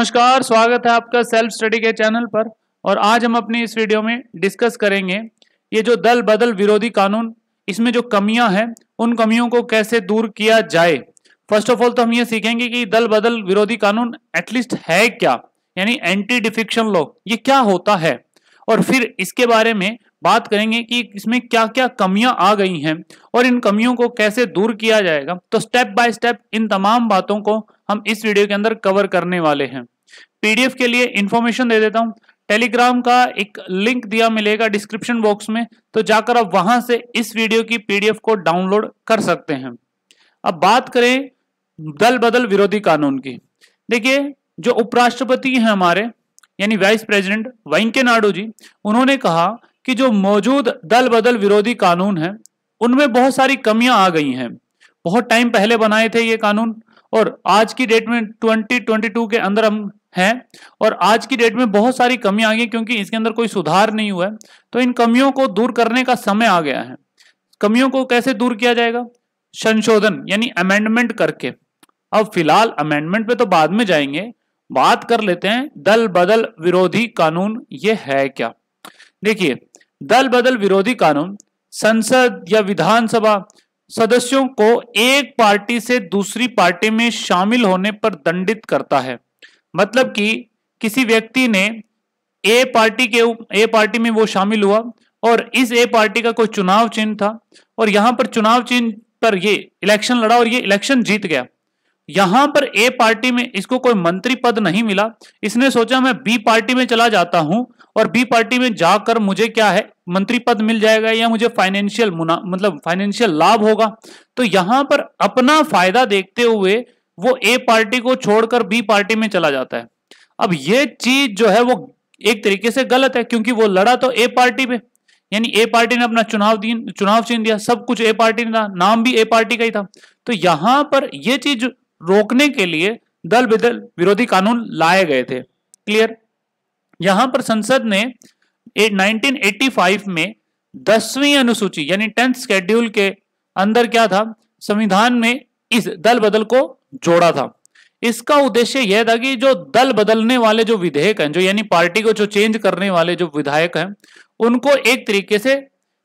नमस्कार स्वागत है आपका सेल्फ स्टडी के चैनल पर और आज हम अपनी इस वीडियो में डिस्कस करेंगे ये जो दल बदल विरोधी कानून इसमें जो कमियां हैं उन कमियों को कैसे दूर किया जाए फर्स्ट ऑफ ऑल तो हम ये सीखेंगे कि दल बदल विरोधी कानून एटलीस्ट है क्या यानी एंटी डिफिक्शन लॉ ये क्या होता है और फिर इसके बारे में बात करेंगे कि इसमें क्या क्या कमियां आ गई हैं और इन कमियों को कैसे दूर किया जाएगा तो स्टेप बाय स्टेप इन तमाम बातों को हम इस वीडियो के अंदर कवर करने वाले हैं पीडीएफ के लिए इंफॉर्मेशन दे देता हूं टेलीग्राम का एक लिंक दिया मिलेगा डिस्क्रिप्शन बॉक्स में तो जाकर आप वहां से इस वीडियो की पीडीएफ को डाउनलोड कर सकते हैं अब बात करें दल बदल विरोधी कानून की देखिए जो उपराष्ट्रपति हैं हमारे यानी वाइस प्रेसिडेंट वेंकैया नायडू जी उन्होंने कहा कि जो मौजूद दल बदल विरोधी कानून है उनमें बहुत सारी कमियां आ गई हैं बहुत टाइम पहले बनाए थे ये कानून और आज की डेट में 2022 के अंदर हम हैं और आज की डेट में बहुत सारी कमियां आ गई क्योंकि इसके अंदर कोई सुधार नहीं हुआ है तो इन कमियों को दूर करने का समय आ गया है कमियों को कैसे दूर किया जाएगा संशोधन यानी अमेंडमेंट करके अब फिलहाल अमेंडमेंट पे तो बाद में जाएंगे बात कर लेते हैं दल बदल विरोधी कानून ये है क्या देखिए दल बदल विरोधी कानून संसद या विधानसभा सदस्यों को एक पार्टी से दूसरी पार्टी में शामिल होने पर दंडित करता है मतलब कि किसी व्यक्ति ने ए पार्टी के ए पार्टी में वो शामिल हुआ और इस ए पार्टी का कोई चुनाव चिन्ह था और यहां पर चुनाव चिन्ह पर ये इलेक्शन लड़ा और ये इलेक्शन जीत गया यहां पर ए पार्टी में इसको कोई मंत्री पद नहीं मिला इसने सोचा मैं बी पार्टी में चला जाता हूं और बी पार्टी में जाकर मुझे क्या है मंत्री पद मिल जाएगा या मुझे फाइनेंशियल मुना मतलब फाइनेंशियल लाभ होगा तो यहां पर अपना फायदा देखते हुए वो ए पार्टी को छोड़कर बी पार्टी में चला जाता है अब ये चीज जो है वो एक तरीके से गलत है क्योंकि वो लड़ा तो ए पार्टी पे यानी ए पार्टी ने अपना चुनाव चुनाव चिन्ह दिया सब कुछ ए पार्टी ने था नाम भी ए पार्टी का ही था तो यहां पर यह चीज रोकने के लिए दल बिदल विरोधी कानून लाए गए थे क्लियर यहां पर संसद ने 1985 में दसवीं अनुसूची यानी टेंथ स्केड्यूल के अंदर क्या था संविधान में इस दल बदल को जोड़ा था इसका उद्देश्य यह था कि जो दल बदलने वाले जो विधेयक हैं जो यानी पार्टी को जो चेंज करने वाले जो विधायक हैं उनको एक तरीके से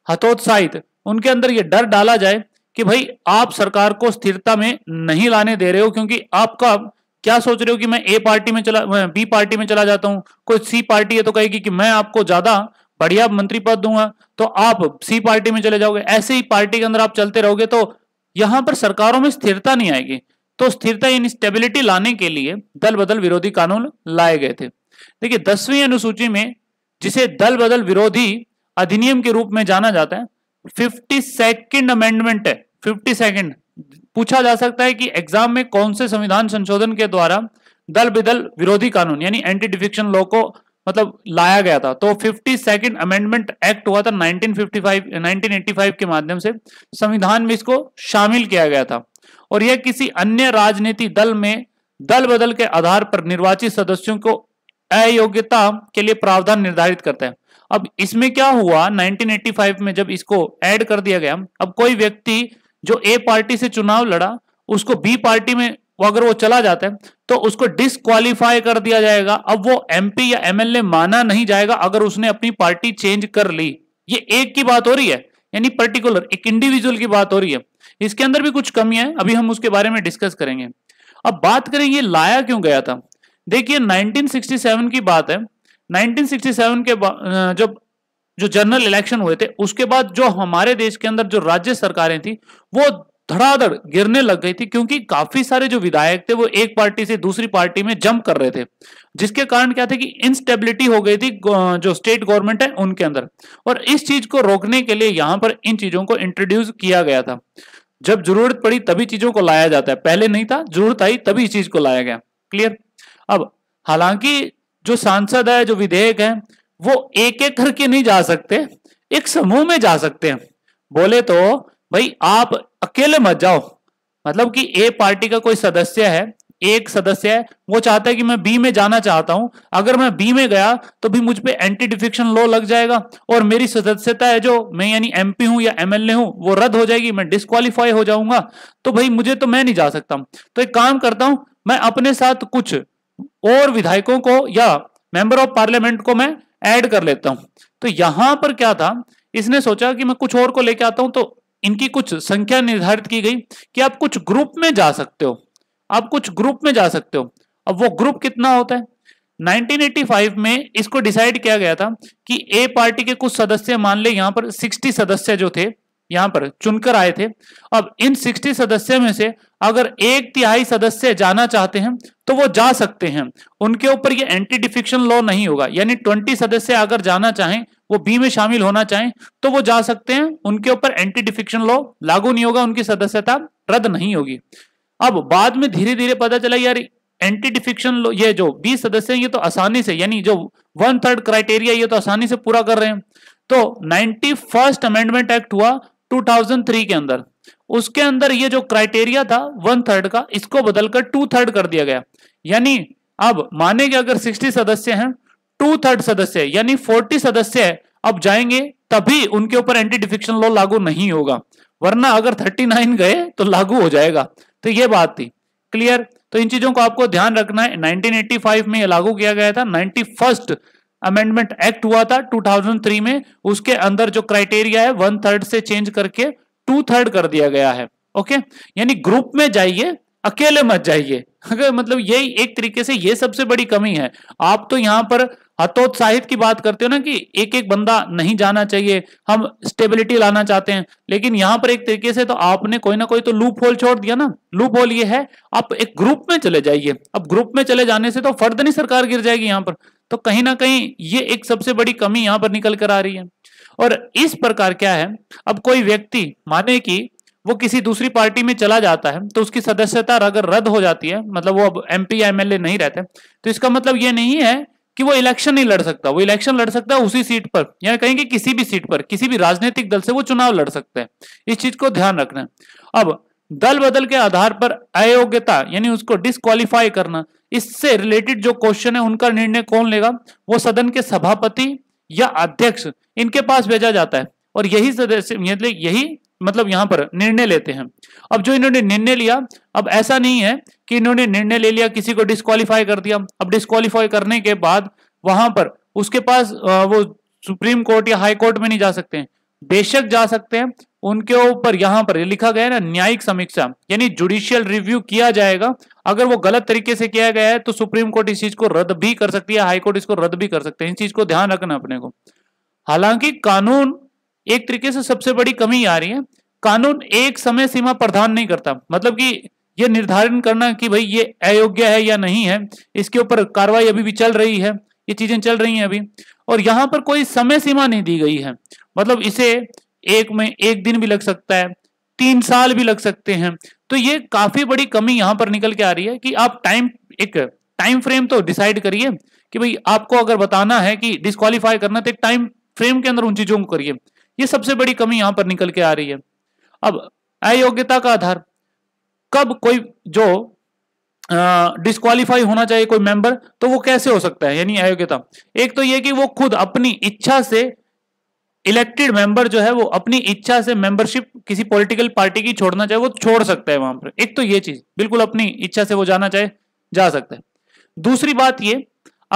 हतोत्साहित उनके अंदर यह डर डाला जाए कि भाई आप सरकार को स्थिरता में नहीं लाने दे रहे हो क्योंकि आपका क्या सोच रहे हो कि मैं ए पार्टी में चला बी पार्टी में चला जाता हूं कोई सी पार्टी है तो कहेगी कि मैं आपको ज्यादा बढ़िया मंत्री पद दूंगा तो आप सी पार्टी में चले जाओगे ऐसे ही पार्टी के अंदर आप चलते रहोगे तो यहां पर सरकारों में स्थिरता नहीं आएगी तो स्थिरता इन स्टेबिलिटी लाने के लिए दल बदल विरोधी कानून लाए गए थे देखिए दसवीं अनुसूची में जिसे दल बदल विरोधी अधिनियम के रूप में जाना जाता है फिफ्टी सेकेंड अमेंडमेंट है फिफ्टी सेकेंड पूछा जा सकता है कि एग्जाम में कौन से संविधान संशोधन के द्वारा दल बिदल विरोधी कानून यानी एंटी डिफिक्शन लॉ को मतलब लाया गया था तो फिफ्टी सेकेंड अमेंडमेंट एक्ट हुआ था 1955 1985 के माध्यम से संविधान में इसको शामिल किया गया था और यह किसी अन्य राजनीति दल में दल बदल के आधार पर निर्वाचित सदस्यों को अयोग्यता के लिए प्रावधान निर्धारित करता है अब इसमें क्या हुआ 1985 में जब इसको ऐड कर दिया गया अब कोई व्यक्ति जो ए पार्टी से चुनाव लड़ा उसको बी पार्टी में वो अगर वो चला जाता है तो उसको डिसक्वालीफाई कर दिया जाएगा अब वो एमपी या एमएलए माना नहीं जाएगा अगर उसने अपनी पार्टी चेंज कर ली ये एक की बात हो रही है यानी पर्टिकुलर एक इंडिविजुअल की बात हो रही है इसके अंदर भी कुछ कमियां है अभी हम उसके बारे में डिस्कस करेंगे अब बात करें ये लाया क्यों गया था देखिए 1967 की बात है 1967 के जब जो जनरल इलेक्शन हुए थे उसके बाद जो हमारे देश के अंदर जो राज्य सरकारें थी वो धड़ाधड़ गिरने लग गई थी क्योंकि काफी सारे जो विधायक थे वो एक पार्टी से दूसरी पार्टी में जंप कर रहे थे जिसके कारण क्या थे कि इनस्टेबिलिटी हो गई थी जो स्टेट गवर्नमेंट है उनके अंदर और इस चीज को रोकने के लिए यहां पर इन चीजों को इंट्रोड्यूस किया गया था जब जरूरत पड़ी तभी चीजों को लाया जाता है पहले नहीं था जरूरत आई तभी इस चीज को लाया गया क्लियर अब हालांकि जो सांसद है जो विधेयक है वो एक एक करके नहीं जा सकते एक समूह में जा सकते हैं बोले तो भाई आप अकेले मत जाओ मतलब कि ए पार्टी का कोई सदस्य है एक सदस्य है वो चाहता है कि मैं बी में जाना चाहता हूं अगर मैं बी में गया तो भी मुझ पे एंटी डिफिक्शन लॉ लग जाएगा और मेरी सदस्यता है जो मैं यानी एमपी हूं या एमएलए हूं वो रद्द हो जाएगी मैं डिस्कालीफाई हो जाऊंगा तो भाई मुझे तो मैं नहीं जा सकता हूं तो एक काम करता हूं मैं अपने साथ कुछ और विधायकों को या मेंबर ऑफ पार्लियामेंट को मैं ऐड कर लेता हूं तो यहां पर क्या था इसने सोचा कि मैं कुछ और को लेके आता हूं तो इनकी कुछ संख्या निर्धारित की गई कि आप कुछ ग्रुप में जा सकते हो आप कुछ ग्रुप में जा सकते हो अब वो ग्रुप कितना होता है 1985 में इसको डिसाइड किया गया था कि ए पार्टी के कुछ सदस्य मान ले यहां पर 60 सदस्य जो थे यहां पर चुनकर आए थे अब इन 60 सदस्य में से अगर एक तिहाई सदस्य जाना चाहते हैं तो वो जा सकते हैं उनके ऊपर ये एंटी डिफिक्शन लॉ नहीं होगा यानी ट्वेंटी सदस्य अगर जाना चाहें वो बी में शामिल होना चाहें तो वो जा सकते हैं उनके ऊपर एंटी डिफिक्शन लॉ लागू नहीं होगा उनकी सदस्यता रद्द नहीं होगी अब बाद में धीरे धीरे पता चला यार एंटी डिफिक्शन लॉ ये जो बीस सदस्य ये तो आसानी से यानी जो वन थर्ड क्राइटेरिया ये तो आसानी से पूरा कर रहे हैं तो नाइनटी फर्स्ट अमेंडमेंट एक्ट हुआ 2003 के अंदर उसके अंदर ये जो क्राइटेरिया था वन थर्ड का इसको बदलकर टू थर्ड कर दिया गया यानी अब मानेंगे अगर सिक्सटी सदस्य हैं टू थर्ड सदस्य यानी फोर्टी सदस्य अब जाएंगे तभी उनके ऊपर एंटी डिफिक्शन लॉ लागू नहीं होगा वरना अगर थर्टी नाइन गए तो लागू हो जाएगा तो ये बात थी क्लियर तो इन चीजों को आपको ध्यान रखना है फाइव में लागू किया गया था नाइनटी फर्स्ट अमेंडमेंट एक्ट हुआ था 2003 में उसके अंदर जो क्राइटेरिया है वन थर्ड से चेंज करके टू थर्ड कर दिया गया है ओके यानी ग्रुप में जाइए अकेले मत जाइए अगर मतलब ये एक तरीके से ये सबसे बड़ी कमी है आप तो यहाँ पर हतोत्साहित की बात करते हो ना कि एक एक बंदा नहीं जाना चाहिए हम स्टेबिलिटी लाना चाहते हैं लेकिन यहाँ पर एक तरीके से तो आपने कोई ना कोई तो लूप होल छोड़ दिया ना लूप होल ये है आप एक ग्रुप में चले जाइए अब ग्रुप में चले जाने से तो फर्दनी सरकार गिर जाएगी यहाँ पर तो कहीं ना कहीं ये एक सबसे बड़ी कमी यहाँ पर निकल कर आ रही है और इस प्रकार क्या है अब कोई व्यक्ति माने कि वो किसी दूसरी पार्टी में चला जाता है तो उसकी सदस्यता अगर रद्द हो जाती है मतलब वो अब एम पी एमएलए नहीं रहते तो इसका मतलब ये नहीं है कि वो इलेक्शन नहीं लड़ सकता वो इलेक्शन लड़ सकता है उसी सीट पर या कहीं कि किसी भी सीट पर किसी भी राजनीतिक दल से वो चुनाव लड़ सकते हैं इस चीज को ध्यान रखना अब दल बदल के आधार पर अयोग्यता यानी उसको डिस्कालीफाई करना इससे रिलेटेड जो क्वेश्चन है उनका निर्णय कौन लेगा वो सदन के सभापति या अध्यक्ष इनके पास भेजा जाता है और यही सदस्य यही मतलब यहां पर निर्णय लेते हैं अब जो इन्होंने निर्णय लिया अब ऐसा नहीं है कि इन्होंने निर्णय ले लिया किसी को डिस्कालीफाई कर दिया अब डिस्कालीफाई करने के बाद वहां पर उसके पास वो सुप्रीम कोर्ट या हाई कोर्ट में नहीं जा सकते हैं बेशक जा सकते हैं उनके ऊपर यहां पर लिखा गया है ना न्यायिक समीक्षा यानी जुडिशियल रिव्यू किया जाएगा अगर वो गलत तरीके से किया गया है तो सुप्रीम कोर्ट इस चीज को रद्द भी कर सकती है हाईकोर्ट इसको रद्द भी कर सकते हैं इस चीज को ध्यान रखना अपने को हालांकि कानून एक तरीके से सबसे बड़ी कमी आ रही है कानून एक समय सीमा प्रधान नहीं करता मतलब कि यह निर्धारण करना कि भाई ये अयोग्य है या नहीं है इसके ऊपर कार्रवाई अभी भी चल रही है ये चीजें चल रही हैं अभी और यहां पर कोई समय सीमा नहीं दी गई है मतलब इसे एक में एक दिन भी लग सकता है तीन साल भी लग सकते हैं तो ये काफी बड़ी कमी यहां पर निकल के आ रही है कि आप टाइम एक टाइम फ्रेम तो डिसाइड करिए कि भाई आपको अगर बताना है कि डिस्कालीफाई करना तो एक टाइम फ्रेम के अंदर उन चीजों को करिए ये सबसे बड़ी कमी यहां पर निकल के आ रही है अब अयोग्यता का आधार कब कोई जो डिस्कालीफाई होना चाहिए कोई मेंबर तो वो कैसे हो सकता है यानी अयोग्यता एक तो ये कि वो खुद अपनी इच्छा से इलेक्टेड मेंबर जो है वो अपनी इच्छा से मेंबरशिप किसी पॉलिटिकल पार्टी की छोड़ना चाहे वो छोड़ सकता है वहां पर एक तो ये चीज बिल्कुल अपनी इच्छा से वो जाना चाहे जा सकता है दूसरी बात ये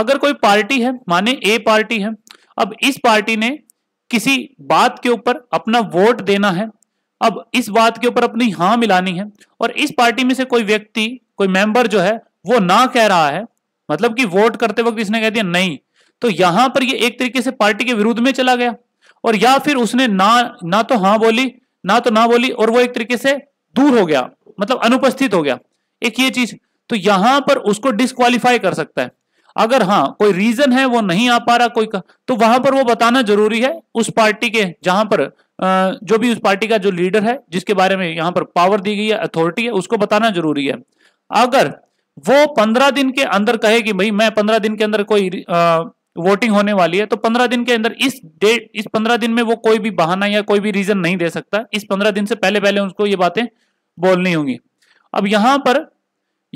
अगर कोई पार्टी है माने ए पार्टी है अब इस पार्टी ने किसी बात के ऊपर अपना वोट देना है अब इस बात के ऊपर अपनी हाँ मिलानी है और इस पार्टी में से कोई व्यक्ति कोई मेंबर जो है वो ना कह रहा है मतलब कि वोट करते वक्त इसने कह दिया नहीं तो यहां पर ये एक तरीके से पार्टी के विरुद्ध में चला गया और या फिर उसने ना ना तो हाँ बोली ना तो ना बोली और वो एक तरीके से दूर हो गया मतलब अनुपस्थित हो गया एक ये चीज तो यहां पर उसको डिस्कालीफाई कर सकता है अगर हाँ कोई रीजन है वो नहीं आ पा रहा कोई का, तो वहां पर वो बताना जरूरी है उस पार्टी के जहां पर जो भी उस पार्टी का जो लीडर है जिसके बारे में यहां पर पावर दी गई है अथॉरिटी है उसको बताना जरूरी है अगर वो पंद्रह दिन के अंदर कहे कि भाई मैं पंद्रह दिन के अंदर कोई वोटिंग होने वाली है तो पंद्रह दिन के अंदर इस डेट इस पंद्रह दिन में वो कोई भी बहाना या कोई भी रीजन नहीं दे सकता इस पंद्रह दिन से पहले पहले उसको ये बातें बोलनी होंगी अब यहां पर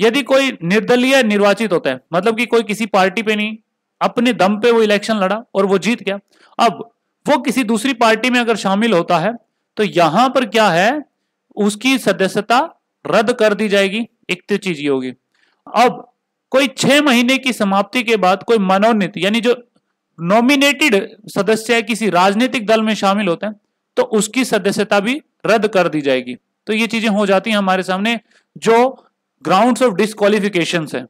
यदि कोई निर्दलीय निर्वाचित होता है मतलब कि कोई किसी पार्टी पे नहीं अपने दम पे वो इलेक्शन लड़ा और वो जीत गया अब वो किसी दूसरी पार्टी में अगर शामिल होता है तो यहां पर क्या है उसकी सदस्यता रद्द कर दी जाएगी एक तो चीज ये होगी अब कोई छह महीने की समाप्ति के बाद कोई मनोनीत यानी जो नॉमिनेटेड सदस्य है किसी राजनीतिक दल में शामिल होते हैं तो उसकी सदस्यता भी रद्द कर दी जाएगी तो ये चीजें हो जाती हैं हमारे सामने जो ग्राउंड्स ऑफ डिस्कालिफिकेशन है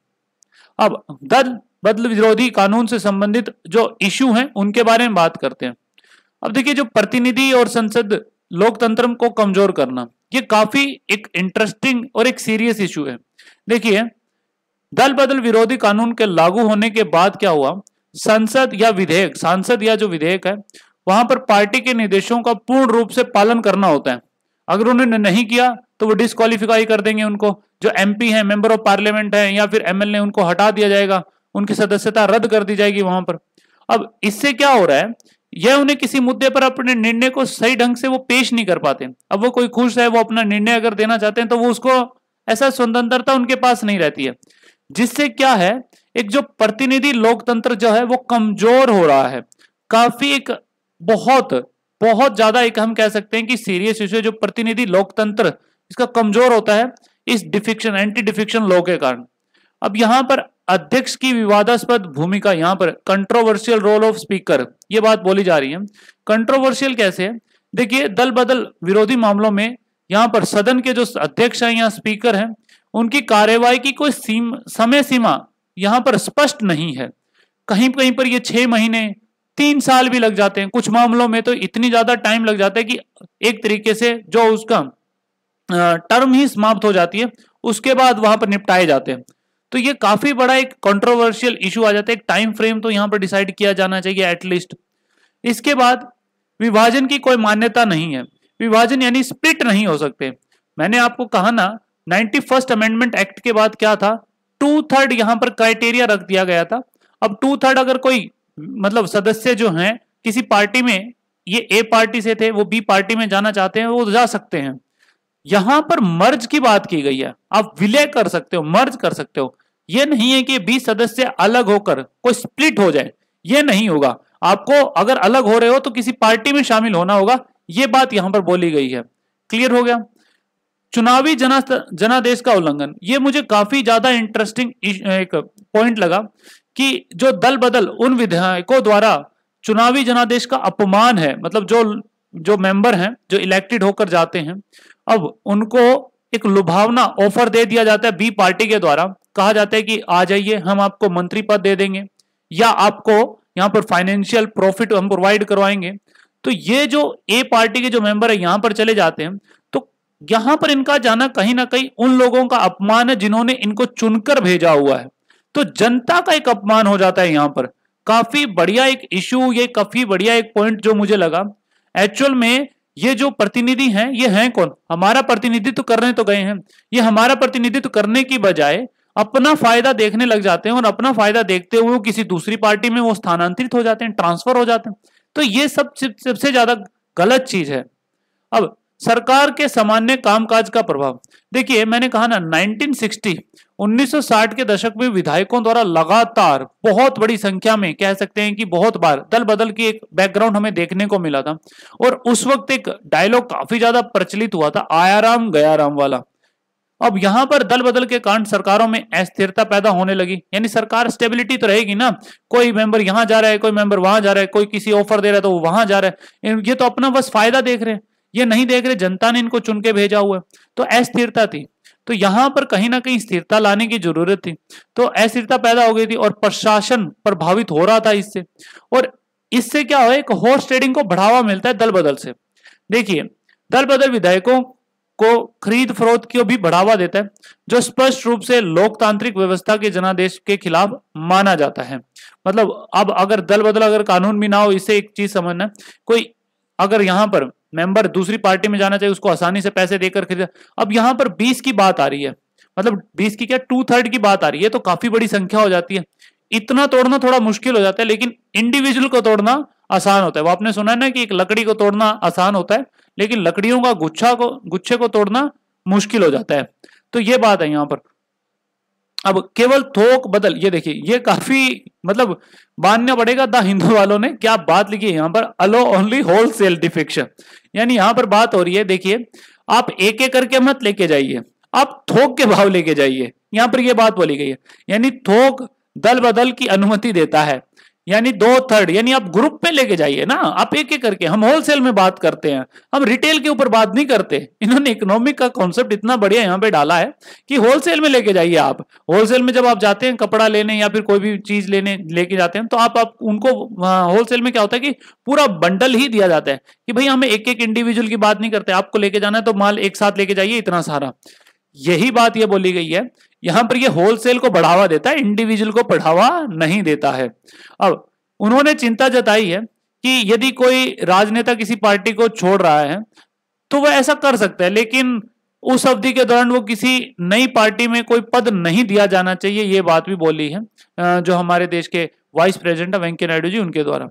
अब दल बदल विरोधी कानून से संबंधित जो इश्यू हैं उनके बारे में बात करते हैं अब देखिए जो प्रतिनिधि और संसद लोकतंत्र को कमजोर करना ये काफी एक इंटरेस्टिंग और एक सीरियस इश्यू है देखिए दल बदल विरोधी कानून के लागू होने के बाद क्या हुआ संसद या विधेयक सांसद या जो विधेयक है वहां पर पार्टी के निर्देशों का पूर्ण रूप से पालन करना होता है अगर उन्होंने नहीं किया तो वो डिस्कालीफाई कर देंगे उनको जो एमपी है मेंबर ऑफ पार्लियामेंट है या फिर एमएलए उनको हटा दिया जाएगा उनकी सदस्यता रद्द कर दी जाएगी वहां पर अब इससे क्या हो रहा है यह उन्हें किसी मुद्दे पर अपने निर्णय को सही ढंग से वो पेश नहीं कर पाते अब वो कोई खुश है वो अपना निर्णय अगर देना चाहते हैं तो वो उसको ऐसा स्वतंत्रता उनके पास नहीं रहती है जिससे क्या है एक जो प्रतिनिधि लोकतंत्र जो है वो कमजोर हो रहा है काफी एक बहुत बहुत ज्यादा एक हम कह सकते हैं कि सीरियस इश्यू जो प्रतिनिधि लोकतंत्र इसका कमजोर होता है इस डिफिक्शन एंटी डिफिक्शन लॉ के कारण अब यहां पर अध्यक्ष की विवादास्पद भूमिका यहां पर कंट्रोवर्शियल रोल ऑफ स्पीकर ये बात बोली जा रही है कंट्रोवर्शियल कैसे है देखिए दल बदल विरोधी मामलों में यहां पर सदन के जो अध्यक्ष हैं या स्पीकर हैं उनकी कार्यवाही की कोई सीम, समय सीमा यहाँ पर स्पष्ट नहीं है कहीं कहीं पर ये छह महीने तीन साल भी लग जाते हैं कुछ मामलों में तो इतनी ज्यादा टाइम लग जाता है कि एक तरीके से जो उसका टर्म ही समाप्त हो जाती है उसके बाद वहां पर निपटाए जाते हैं तो ये काफी बड़ा एक कंट्रोवर्शियल इशू आ जाता है एक टाइम फ्रेम तो यहाँ पर डिसाइड किया जाना चाहिए एटलीस्ट इसके बाद विभाजन की कोई मान्यता नहीं है विभाजन यानी स्प्लिट नहीं हो सकते मैंने आपको कहा ना नाइनटी फर्स्ट अमेंडमेंट एक्ट के बाद क्या था टू थर्ड यहां पर क्राइटेरिया रख दिया गया था अब टू थर्ड अगर कोई मतलब सदस्य जो है किसी पार्टी में ये ए पार्टी से थे वो बी पार्टी में जाना चाहते हैं वो जा सकते हैं यहां पर मर्ज की बात की गई है आप विलय कर सकते हो मर्ज कर सकते हो ये नहीं है कि बी सदस्य अलग होकर कोई स्प्लिट हो जाए ये नहीं होगा आपको अगर अलग हो रहे हो तो किसी पार्टी में शामिल होना होगा ये बात यहां पर बोली गई है क्लियर हो गया चुनावी जना जनादेश का उल्लंघन ये मुझे काफी ज्यादा इंटरेस्टिंग एक पॉइंट लगा कि जो दल बदल उन विधायकों द्वारा चुनावी जनादेश का अपमान है मतलब जो जो मेंबर हैं जो इलेक्टेड होकर जाते हैं अब उनको एक लुभावना ऑफर दे दिया जाता है बी पार्टी के द्वारा कहा जाता है कि आ जाइए हम आपको मंत्री पद दे देंगे या आपको यहाँ पर फाइनेंशियल प्रॉफिट हम प्रोवाइड करवाएंगे तो ये जो ए पार्टी के जो मेंबर है यहाँ पर चले जाते हैं तो यहां पर इनका जाना कहीं ना कहीं उन लोगों का अपमान है जिन्होंने इनको चुनकर भेजा हुआ है तो जनता का एक अपमान हो जाता है यहां पर काफी बढ़िया एक इश्यू ये काफी बढ़िया एक पॉइंट जो मुझे लगा एक्चुअल में ये जो प्रतिनिधि हैं ये हैं कौन हमारा प्रतिनिधित्व तो करने तो गए हैं ये हमारा प्रतिनिधित्व तो करने की बजाय अपना फायदा देखने लग जाते हैं और अपना फायदा देखते हुए किसी दूसरी पार्टी में वो स्थानांतरित हो जाते हैं ट्रांसफर हो जाते हैं तो ये सब सबसे ज्यादा गलत चीज है अब सरकार के सामान्य कामकाज का प्रभाव देखिए मैंने कहा ना 1960 1960 के दशक में विधायकों द्वारा लगातार बहुत बड़ी संख्या में कह सकते हैं कि बहुत बार दल बदल की एक बैकग्राउंड हमें देखने को मिला था और उस वक्त एक डायलॉग काफी ज्यादा प्रचलित हुआ था आयाराम गयाराम वाला अब यहां पर दल बदल के कारण सरकारों में अस्थिरता पैदा होने लगी यानी सरकार स्टेबिलिटी तो रहेगी ना कोई मेंबर यहां जा रहा है कोई मेंबर वहां जा रहा है कोई किसी ऑफर दे रहा है तो वो वहां जा रहा है ये तो अपना बस फायदा देख रहे हैं ये नहीं देख रहे जनता ने इनको चुन के भेजा हुआ तो अस्थिरता थी तो यहां पर कहीं ना कहीं स्थिरता लाने की जरूरत थी तो अस्थिरता पैदा हो गई थी और प्रशासन प्रभावित हो रहा था इससे और इससे क्या हो एक हॉर्स ट्रेडिंग को बढ़ावा मिलता है दल बदल से देखिए दल बदल विधायकों को खरीद फरोख्त को भी बढ़ावा देता है जो स्पष्ट रूप से लोकतांत्रिक व्यवस्था के जनादेश के खिलाफ माना जाता है मतलब अब अगर दल बदल अगर कानून भी ना हो इसे एक चीज समझना कोई अगर यहां पर मेंबर दूसरी पार्टी में जाना चाहिए उसको आसानी से पैसे देकर खरीद अब यहां पर बीस की बात आ रही है मतलब बीस की क्या टू थर्ड की बात आ रही है तो काफी बड़ी संख्या हो जाती है इतना तोड़ना थोड़ा मुश्किल हो जाता है लेकिन इंडिविजुअल को तोड़ना आसान होता है वो आपने सुना है ना कि एक लकड़ी को तोड़ना आसान होता है लेकिन लकड़ियों का गुच्छा को गुच्छे को तोड़ना मुश्किल हो जाता है तो ये बात है यहां पर अब केवल थोक बदल ये देखिए ये काफी मतलब मानना पड़ेगा द हिंदू वालों ने क्या बात लिखी है यहां पर अलो ओनली होलसेल डिफेक्शन यानी यहाँ पर बात हो रही है देखिए आप एक एक करके मत लेके जाइए आप थोक के भाव लेके जाइए यहाँ पर यह बात बोली गई है यानी थोक दल बदल की अनुमति देता है यानी दो थर्ड यानी आप ग्रुप पे लेके जाइए ना आप एक एक करके हम होलसेल में बात करते हैं हम रिटेल के ऊपर बात नहीं करते इन्होंने इकोनॉमिक का कॉन्सेप्ट इतना बढ़िया यहाँ पे डाला है कि होलसेल में लेके जाइए आप होलसेल में जब आप जाते हैं कपड़ा लेने या फिर कोई भी चीज लेने लेके जाते हैं तो आप, आप उनको होलसेल में क्या होता है कि पूरा बंडल ही दिया जाता है कि भाई हमें एक एक इंडिविजुअल की बात नहीं करते आपको लेके जाना है तो माल एक साथ लेके जाइए इतना सारा यही बात यह बोली गई है यहां पर यह होलसेल को बढ़ावा देता है इंडिविजुअल को बढ़ावा नहीं देता है अब उन्होंने चिंता जताई है कि यदि कोई राजनेता किसी पार्टी को छोड़ रहा है तो वह ऐसा कर सकता है लेकिन उस अवधि के दौरान वो किसी नई पार्टी में कोई पद नहीं दिया जाना चाहिए ये बात भी बोली है जो हमारे देश के वाइस प्रेसिडेंट वेंकैया नायडू जी उनके द्वारा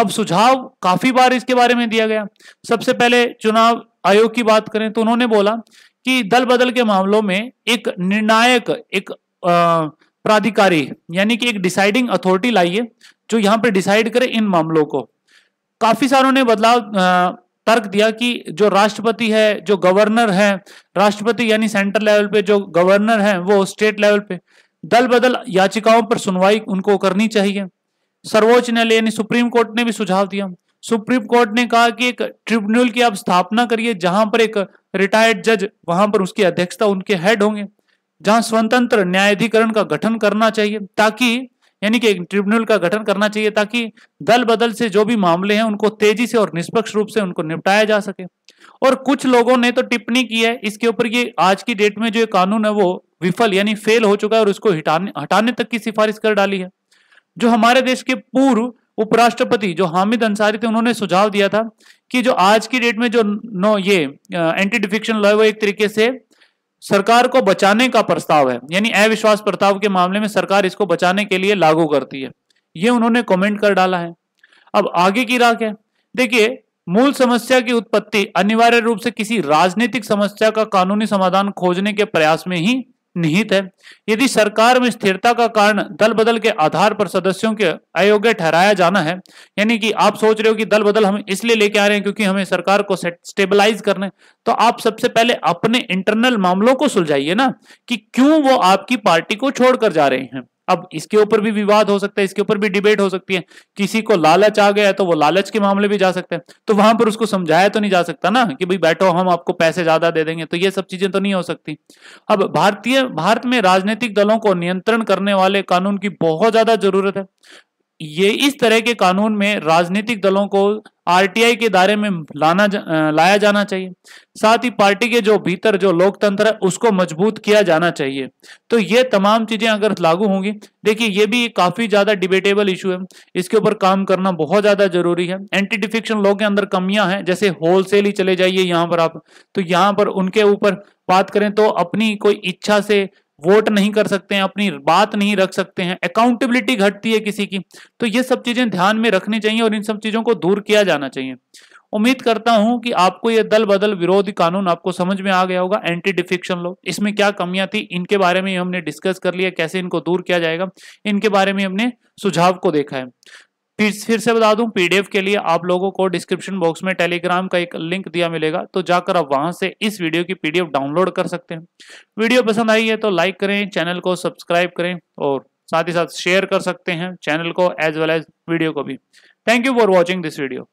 अब सुझाव काफी बार इसके बारे में दिया गया सबसे पहले चुनाव आयोग की बात करें तो उन्होंने बोला कि दल बदल के मामलों में एक निर्णायक एक प्राधिकारी यानी कि एक डिसाइडिंग अथॉरिटी लाइए जो यहाँ पर डिसाइड करे इन मामलों को काफी सारों ने बदलाव तर्क दिया कि जो राष्ट्रपति है जो गवर्नर है राष्ट्रपति यानी सेंट्रल लेवल पे जो गवर्नर है वो स्टेट लेवल पे दल बदल याचिकाओं पर सुनवाई उनको करनी चाहिए सर्वोच्च न्यायालय यानी सुप्रीम कोर्ट ने भी सुझाव दिया सुप्रीम कोर्ट ने कहा कि एक ट्रिब्यूनल की आप स्थापना करिए जहां पर एक रिटायर्ड जज वहां पर उसकी अध्यक्षता उनके हेड होंगे जहां स्वतंत्र न्यायाधिकरण का गठन करना चाहिए ताकि यानी कि एक ट्रिब्यूनल का गठन करना चाहिए ताकि दल बदल से जो भी मामले हैं उनको तेजी से और निष्पक्ष रूप से उनको निपटाया जा सके और कुछ लोगों ने तो टिप्पणी की है इसके ऊपर ये आज की डेट में जो ये कानून है वो विफल यानी फेल हो चुका है और उसको हटाने हटाने तक की सिफारिश कर डाली है जो हमारे देश के पूर्व उपराष्ट्रपति जो हामिद अंसारी थे उन्होंने सुझाव दिया था कि जो आज की डेट में जो नो ये एंटी डिफिक्शन लॉ है वो एक तरीके से सरकार को बचाने का प्रस्ताव है यानी अविश्वास प्रस्ताव के मामले में सरकार इसको बचाने के लिए लागू करती है ये उन्होंने कमेंट कर डाला है अब आगे की राह क्या देखिए मूल समस्या की उत्पत्ति अनिवार्य रूप से किसी राजनीतिक समस्या का कानूनी समाधान खोजने के प्रयास में ही निहित है यदि सरकार में स्थिरता का कारण दल बदल के आधार पर सदस्यों के अयोग्य ठहराया जाना है यानी कि आप सोच रहे हो कि दल बदल हम इसलिए लेके आ रहे हैं क्योंकि हमें सरकार को स्टेबलाइज करने तो आप सबसे पहले अपने इंटरनल मामलों को सुलझाइए ना कि क्यों वो आपकी पार्टी को छोड़कर जा रहे हैं अब इसके ऊपर भी विवाद हो सकता है इसके ऊपर भी डिबेट हो सकती है किसी को लालच आ गया है तो वो लालच के मामले भी जा सकते हैं तो वहां पर उसको समझाया तो नहीं जा सकता ना कि भाई बैठो हम आपको पैसे ज्यादा दे देंगे तो ये सब चीजें तो नहीं हो सकती अब भारतीय भारत में राजनीतिक दलों को नियंत्रण करने वाले कानून की बहुत ज्यादा जरूरत है ये इस तरह के कानून में राजनीतिक दलों को आरटीआई के दायरे में लाना जा, लाया जाना चाहिए साथ ही पार्टी के जो भीतर जो लोकतंत्र है उसको मजबूत किया जाना चाहिए तो ये तमाम चीजें अगर लागू होंगी देखिए ये भी काफी ज्यादा डिबेटेबल इशू है इसके ऊपर काम करना बहुत ज्यादा जरूरी है एंटी डिफिक्शन लॉ के अंदर कमियां हैं जैसे होलसेल ही चले जाइए यहाँ पर आप तो यहाँ पर उनके ऊपर बात करें तो अपनी कोई इच्छा से वोट नहीं कर सकते हैं अपनी बात नहीं रख सकते हैं अकाउंटेबिलिटी घटती है किसी की तो ये सब चीजें ध्यान में रखनी चाहिए और इन सब चीजों को दूर किया जाना चाहिए उम्मीद करता हूं कि आपको यह दल बदल विरोधी कानून आपको समझ में आ गया होगा एंटी डिफिक्शन लॉ इसमें क्या कमियां थी इनके बारे में हमने डिस्कस कर लिया कैसे इनको दूर किया जाएगा इनके बारे में हमने सुझाव को देखा है फिर फिर से बता दूं पीडीएफ के लिए आप लोगों को डिस्क्रिप्शन बॉक्स में टेलीग्राम का एक लिंक दिया मिलेगा तो जाकर आप वहां से इस वीडियो की पीडीएफ डाउनलोड कर सकते हैं वीडियो पसंद आई है तो लाइक करें चैनल को सब्सक्राइब करें और साथ ही साथ शेयर कर सकते हैं चैनल को एज वेल एज वीडियो को भी thank you for watching this video